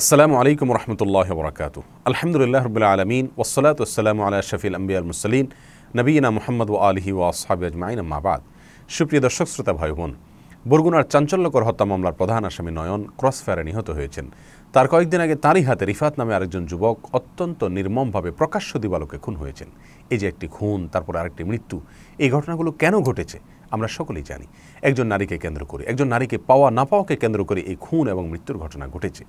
আসসালামু আলাইকুম রহমতুল্লাহ বরকাত আলহামদুলিল্লাহ রবিল আলমিন ওসলাত আসসালামু আল্লাহ শফিল আম্বিয়াল মুসলিম নবীনা মোহাম্মদ ও আলহি ও আসহাব আজমাইন আবাদ সুপ্রিয় দর্শক শ্রোতা ভাই বোন বরগুনার চাঞ্চল্যকর হত্যা মামলার প্রধান আসামি নয়ন ক্রসফায়ারে নিহত হয়েছেন তার কয়েকদিন আগে তারই হাতে রিফাত নামে আরেকজন যুবক অত্যন্ত নির্মমভাবে প্রকাশ্য দিবালোকে খুন হয়েছেন এই যে একটি খুন তারপর আরেকটি মৃত্যু এই ঘটনাগুলো কেন ঘটেছে আমরা সকলেই জানি একজন নারীকে কেন্দ্র করে একজন নারীকে পাওয়া না পাওয়াকে কেন্দ্র করে এই খুন এবং মৃত্যুর ঘটনা ঘটেছে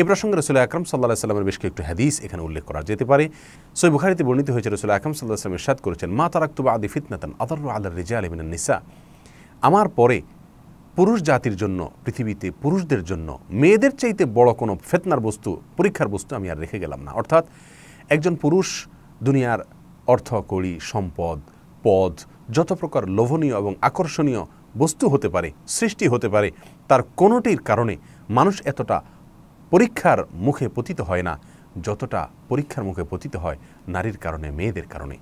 এ প্রসঙ্গে রসুল আকরম সাল্লাহ সাল্লামের বেশ কয়েকটি হাদিস এখানে উল্লেখ করা যেতে পারে সই বুখারিতে বর্ণিত হয়েছে রসুল আকরম সাল্লাহ সাল্লামের সাদ করেছেন মা তুবা আদি ফিতনাতান আদর আল্লাহ রেজা আলমিন নিসা আমার পরে পুরুষ জাতির জন্য পৃথিবীতে পুরুষদের জন্য মেয়েদের চাইতে বড় কোনো ফেতনার বস্তু পরীক্ষার বস্তু আমি আর রেখে গেলাম না অর্থাৎ একজন পুরুষ দুনিয়ার অর্থ কড়ি সম্পদ পদ যত প্রকার লোভনীয় এবং আকর্ষণীয় বস্তু হতে পারে সৃষ্টি হতে পারে তার কোনোটির কারণে মানুষ এতটা পরীক্ষার মুখে পতিত হয় না যতটা পরীক্ষার মুখে পতিত হয় নারীর কারণে মেয়েদের কারণে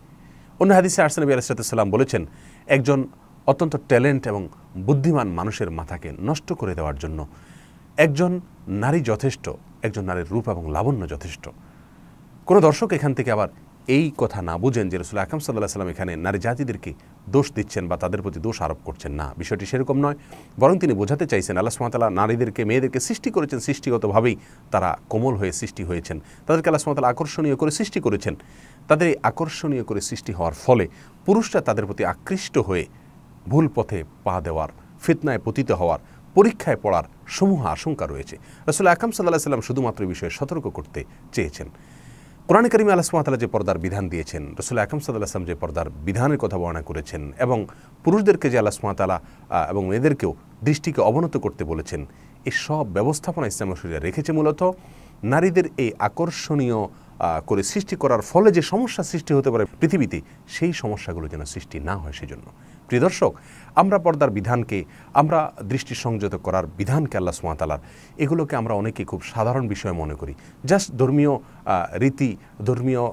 অন্য হাদিসে আর্সেনবী আলাইসালাম বলেছেন একজন অত্যন্ত ট্যালেন্ট এবং বুদ্ধিমান মানুষের মাথাকে নষ্ট করে দেওয়ার জন্য একজন নারী যথেষ্ট একজন নারীর রূপ এবং লাবণ্য যথেষ্ট কোনো দর্শক এখান থেকে আবার এই কথা না বুঝেন যে রসুল আকরম সাল্লাহ সাল্লাম এখানে নারী জাতিদেরকে দোষ দিচ্ছেন বা তাদের প্রতি দোষ আরোপ করছেন না বিষয়টি সেরকম নয় বরং তিনি বোঝাতে চাইছেন আল্লাহ সুমতাল্লাহ নারীদেরকে মেয়েদেরকে সৃষ্টি করেছেন সৃষ্টিগতভাবেই তারা কোমল হয়ে সৃষ্টি হয়েছেন তাদেরকে আল্লাহ সুমতাল্লাহ আকর্ষণীয় করে সৃষ্টি করেছেন তাদের আকর্ষণীয় করে সৃষ্টি হওয়ার ফলে পুরুষরা তাদের প্রতি আকৃষ্ট হয়ে ভুল পথে পা দেওয়ার ফিতনায় পতিত হওয়ার পরীক্ষায় পড়ার সমূহ আশঙ্কা রয়েছে রসুল আকাম সাল্লাহ সাল্লাম শুধুমাত্র বিষয়ে সতর্ক করতে চেয়েছেন কোরআন করিমে আল্লাহ সুমাতালা যে পর্দার বিধান দিয়েছেন রসুল আকম সাদাম যে পর্দার বিধানের কথা বর্ণনা করেছেন এবং পুরুষদেরকে যে আল্লাহ সুমাতালা এবং মেয়েদেরকেও দৃষ্টিকে অবনত করতে বলেছেন এই সব ব্যবস্থাপনা ইসলাম শরীরে রেখেছে মূলত নারীদের এই আকর্ষণীয় করে সৃষ্টি করার ফলে যে সমস্যা সৃষ্টি হতে পারে পৃথিবীতে সেই সমস্যাগুলো যেন সৃষ্টি না হয় সেজন্য প্রিয় দর্শক আমরা পর্দার বিধানকে আমরা দৃষ্টি সংযত করার বিধানকে আল্লাহ সোমাতালার এগুলোকে আমরা অনেকে খুব সাধারণ বিষয় মনে করি জাস্ট ধর্মীয় রীতি ধর্মীয়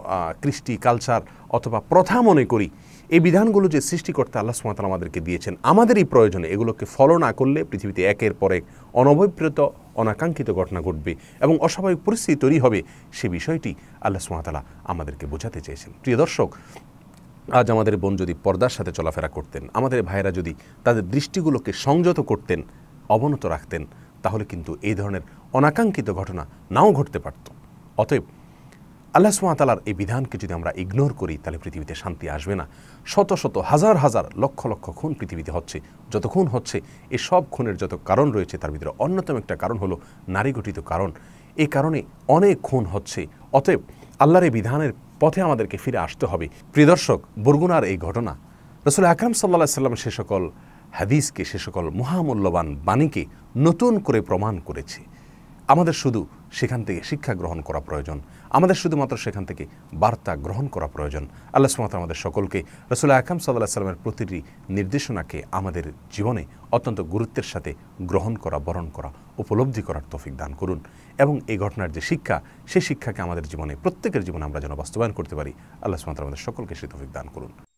কৃষ্টি কালচার অথবা প্রথা মনে করি এই বিধানগুলো যে সৃষ্টিকর্তা আল্লাহ সুমাতাল আমাদেরকে দিয়েছেন আমাদের এই প্রয়োজনে এগুলোকে ফলো না করলে পৃথিবীতে একের পর এক অনভিপ্রেত অনাকাঙ্ক্ষিত ঘটনা ঘটবে এবং অস্বাভাবিক পরিস্থিতি তৈরি হবে সে বিষয়টি আল্লাহ সুমাতালা আমাদেরকে বোঝাতে চেয়েছেন প্রিয় দর্শক আজ আমাদের বোন যদি পর্দার সাথে চলাফেরা করতেন আমাদের ভাইয়েরা যদি তাদের দৃষ্টিগুলোকে সংযত করতেন অবনত রাখতেন তাহলে কিন্তু এই ধরনের অনাকাঙ্ক্ষিত ঘটনা নাও ঘটতে পারত অতএব আল্লাহ তালার এই বিধানকে যদি আমরা ইগনোর করি তাহলে পৃথিবীতে শান্তি আসবে না শত শত হাজার হাজার লক্ষ লক্ষ খুন পৃথিবীতে হচ্ছে যত খুন হচ্ছে এই সব খুনের যত কারণ রয়েছে তার ভিতরে অন্যতম একটা কারণ হলো নারী গঠিত কারণ এই কারণে অনেক খুন হচ্ছে অতএব আল্লাহর এই বিধানের পথে আমাদেরকে ফিরে আসতে হবে প্রিদর্শক বরগুনার এই ঘটনা রসুল আকরাম সাল্লা সাল্লাম সে সকল হাদিসকে সে সকল মহামূল্যবান বাণীকে নতুন করে প্রমাণ করেছে আমাদের শুধু সেখান থেকে শিক্ষা গ্রহণ করা প্রয়োজন আমাদের শুধুমাত্র সেখান থেকে বার্তা গ্রহণ করা প্রয়োজন আল্লাহ সুমাত আমাদের সকলকে রসুল আকাম সাল্লাহ সাল্লামের প্রতিটি নির্দেশনাকে আমাদের জীবনে অত্যন্ত গুরুত্বের সাথে গ্রহণ করা বরণ করা উপলব্ধি করার তফিক দান করুন এবং এই ঘটনার যে শিক্ষা সেই শিক্ষাকে আমাদের জীবনে প্রত্যেকের জীবনে আমরা যেন বাস্তবায়ন করতে পারি আল্লাহ সুমাত আমাদের সকলকে সে তফিক দান করুন